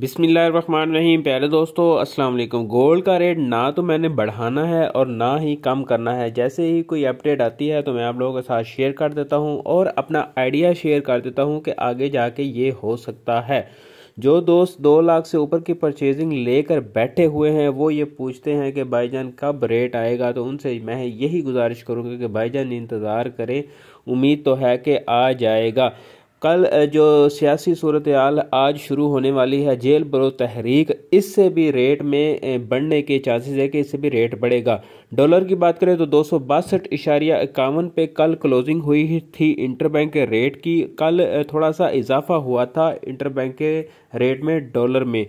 बिसमीम प्यारे दोस्तों अस्सलाम वालेकुम गोल्ड का रेट ना तो मैंने बढ़ाना है और ना ही कम करना है जैसे ही कोई अपडेट आती है तो मैं आप लोगों के साथ शेयर कर देता हूं और अपना आइडिया शेयर कर देता हूं कि आगे जाके ये हो सकता है जो दोस्त दो लाख से ऊपर की परचेजिंग लेकर बैठे हुए हैं वो ये पूछते हैं कि भाईजान कब रेट आएगा तो उनसे मैं यही गुजारिश करूँगा कि भाईजान इंतज़ार करें उम्मीद तो है कि आ जाएगा कल जो सियासी सूरत हाल आज शुरू होने वाली है जेल बरो तहरीक इससे भी रेट में बढ़ने के चांसेस है कि इससे भी रेट बढ़ेगा डॉलर की बात करें तो दो सौ बासठ इशारिया इक्यावन पे कल क्लोजिंग हुई थी इंटरबैंक के रेट की कल थोड़ा सा इजाफा हुआ था इंटरबैंक के रेट में डॉलर में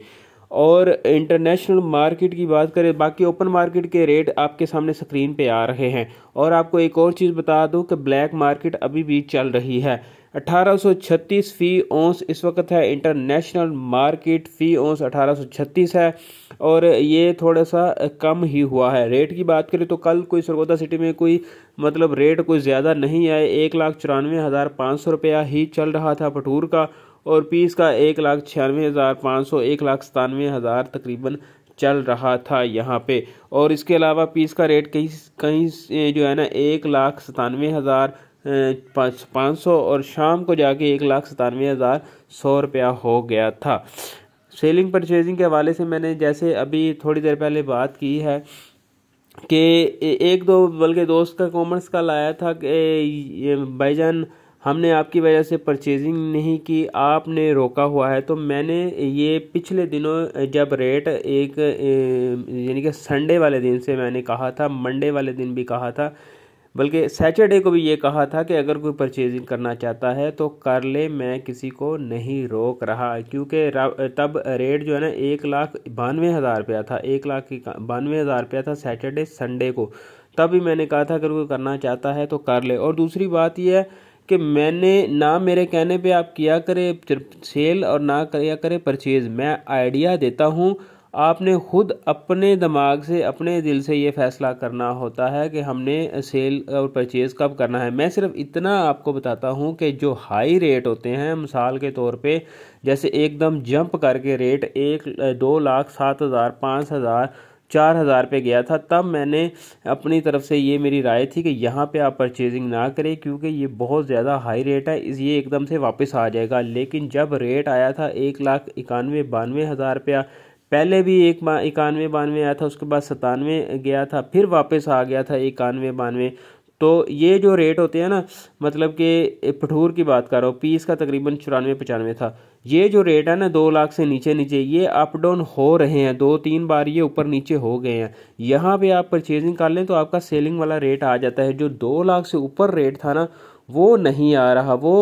और इंटरनेशनल मार्केट की बात करें बाकी ओपन मार्केट के रेट आपके सामने स्क्रीन पे आ रहे हैं और आपको एक और चीज़ बता दूं कि ब्लैक मार्केट अभी भी चल रही है 1836 फ़ी ओंस इस वक्त है इंटरनेशनल मार्केट फ़ी ओंस 1836 है और ये थोड़ा सा कम ही हुआ है रेट की बात करें तो कल कोई सरगोदा सिटी में कोई मतलब रेट कोई ज़्यादा नहीं आए एक लाख चौरानवे हज़ार पाँच सौ रुपया ही चल रहा था भटूर का और पीस का एक लाख छियानवे हज़ार पाँच सौ एक लाख सतानवे हज़ार तकरीबन चल रहा था यहाँ पे और इसके अलावा पीस का रेट कहीं कहीं जो है ना एक लाख सतानवे हज़ार पाँच सौ और शाम को जाके एक लाख सतानवे हज़ार सौ रुपया हो गया था सेलिंग परचेजिंग के हवाले से मैंने जैसे अभी थोड़ी देर पहले बात की है कि एक दो बल्कि दोस्त का कॉमर्स कल आया था कि भाईजान हमने आपकी वजह से परचेजिंग नहीं की आपने रोका हुआ है तो मैंने ये पिछले दिनों जब रेट एक यानी कि संडे वाले दिन से मैंने कहा था मंडे वाले दिन भी कहा था बल्कि सैटरडे को भी ये कहा था कि अगर कोई परचेजिंग करना चाहता है तो कर ले मैं किसी को नहीं रोक रहा क्योंकि तब रेट जो है ना एक लाख बानवे हज़ार रुपया था एक लाख की बानवे हज़ार रुपया था सैटरडे संडे को तब भी मैंने कहा था अगर कोई करना चाहता है तो कर ले और दूसरी बात यह है कि मैंने ना मेरे कहने पे आप किया करें सेल और ना किया करें परचेज़ मैं आइडिया देता हूँ आपने खुद अपने दिमाग से अपने दिल से ये फैसला करना होता है कि हमने सेल और परचेज़ कब करना है मैं सिर्फ इतना आपको बताता हूँ कि जो हाई रेट होते हैं मिसाल के तौर पे जैसे एकदम जंप करके रेट एक दो लाख सात हज़ार पाँच हज़ार चार हज़ार पे गया था तब मैंने अपनी तरफ से ये मेरी राय थी कि यहाँ पे आप परचेजिंग ना करें क्योंकि ये बहुत ज़्यादा हाई रेट है इस ये एकदम से वापस आ जाएगा लेकिन जब रेट आया था एक लाख इक्यानवे बानवे हज़ार रुपया पहले भी एक इक्यानवे बानवे आया था उसके बाद सतानवे गया था फिर वापस आ गया था इक्यानवे बानवे तो ये जो रेट होते हैं ना मतलब कि पठूर की बात करो पीस का तकरीबन चौरानवे पचानवे था ये जो रेट है ना दो लाख से नीचे नीचे ये अप डाउन हो रहे हैं दो तीन बार ये ऊपर नीचे हो गए हैं यहाँ पे आप परचेजिंग कर लें तो आपका सेलिंग वाला रेट आ जाता है जो दो लाख से ऊपर रेट था ना वो नहीं आ रहा वो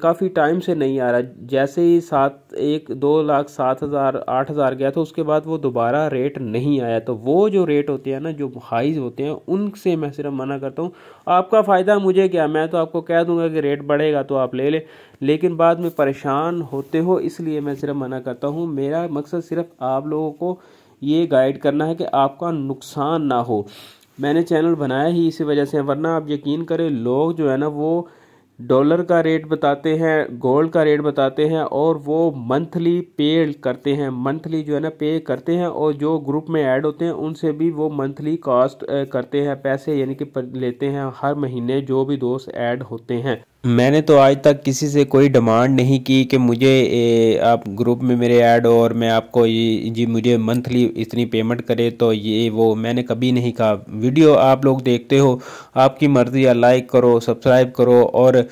काफ़ी टाइम से नहीं आ रहा जैसे ही सात एक दो लाख सात हज़ार आठ हज़ार गया तो उसके बाद वो दोबारा रेट नहीं आया तो वो जो रेट होते हैं ना जो हाइज होते हैं उनसे मैं सिर्फ मना करता हूँ आपका फ़ायदा मुझे क्या मैं तो आपको कह दूँगा कि रेट बढ़ेगा तो आप ले लें लेकिन बाद में परेशान होते हो इसलिए मैं सिर्फ मना करता हूँ मेरा मकसद सिर्फ आप लोगों को ये गाइड करना है कि आपका नुकसान ना हो मैंने चैनल बनाया ही इसी वजह से वरना आप यकीन करें लोग जो है ना वो डॉलर का रेट बताते हैं गोल्ड का रेट बताते हैं और वो मंथली पे करते हैं मंथली जो है ना पे करते हैं और जो ग्रुप में ऐड होते हैं उनसे भी वो मंथली कॉस्ट करते हैं पैसे यानी कि लेते हैं हर महीने जो भी दोस्त ऐड होते हैं मैंने तो आज तक किसी से कोई डिमांड नहीं की कि मुझे ए, आप ग्रुप में मेरे ऐड हो और मैं आपको ये जी मुझे मंथली इतनी पेमेंट करे तो ये वो मैंने कभी नहीं कहा वीडियो आप लोग देखते हो आपकी मर्ज़ी या लाइक करो सब्सक्राइब करो और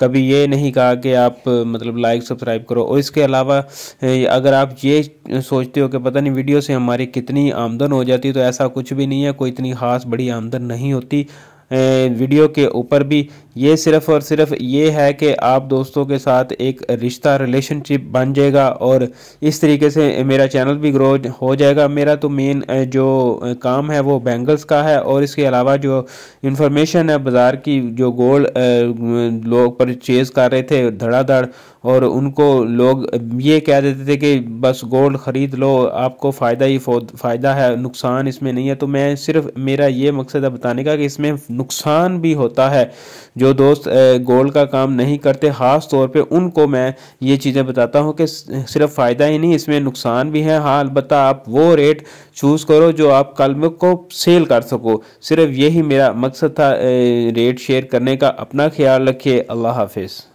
कभी ये नहीं कहा कि आप मतलब लाइक सब्सक्राइब करो और इसके अलावा अगर आप ये सोचते हो कि पता नहीं वीडियो से हमारी कितनी आमदन हो जाती तो ऐसा कुछ भी नहीं है कोई इतनी ख़ास बड़ी आमदन नहीं होती वीडियो के ऊपर भी ये सिर्फ और सिर्फ ये है कि आप दोस्तों के साथ एक रिश्ता रिलेशनशिप बन जाएगा और इस तरीके से मेरा चैनल भी ग्रो हो जाएगा मेरा तो मेन जो काम है वो बैंगल्स का है और इसके अलावा जो इन्फॉर्मेशन है बाज़ार की जो गोल्ड लोग परचेज़ कर रहे थे धड़ाधड़ और उनको लोग ये कह देते थे कि बस गोल्ड ख़रीद लो आपको फ़ायदा ही फ़ायदा है नुकसान इसमें नहीं है तो मैं सिर्फ मेरा ये मकसद है बताने का कि इसमें नुकसान भी होता है जो दोस्त गोल का काम नहीं करते ख़ास तौर पे उनको मैं ये चीज़ें बताता हूँ कि सिर्फ फ़ायदा ही नहीं इसमें नुकसान भी है हाँ अलबत् आप वो रेट चूज़ करो जो आप कल को सेल कर सको सिर्फ यही मेरा मकसद था रेट शेयर करने का अपना ख्याल रखिए अल्लाह हाफिज़